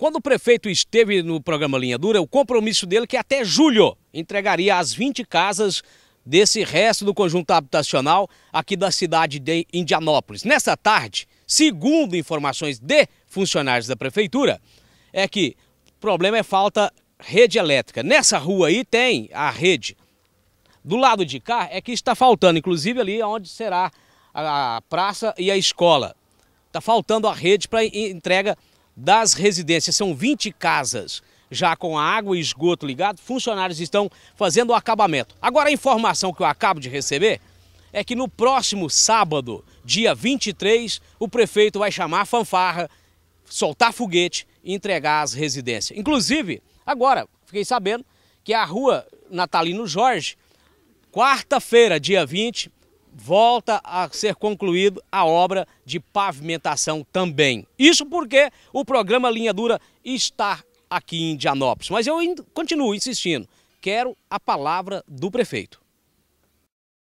Quando o prefeito esteve no programa Linha Dura, o compromisso dele é que até julho entregaria as 20 casas desse resto do conjunto habitacional aqui da cidade de Indianópolis. Nessa tarde, segundo informações de funcionários da prefeitura, é que o problema é falta rede elétrica. Nessa rua aí tem a rede. Do lado de cá é que está faltando, inclusive ali é onde será a praça e a escola. Está faltando a rede para entrega das residências, são 20 casas já com a água e esgoto ligado, funcionários estão fazendo o acabamento. Agora a informação que eu acabo de receber é que no próximo sábado, dia 23, o prefeito vai chamar a fanfarra, soltar foguete e entregar as residências. Inclusive, agora, fiquei sabendo que a rua Natalino Jorge, quarta-feira, dia 20, volta a ser concluído a obra de pavimentação também. Isso porque o programa Linha Dura está aqui em Dianópolis. Mas eu continuo insistindo, quero a palavra do prefeito.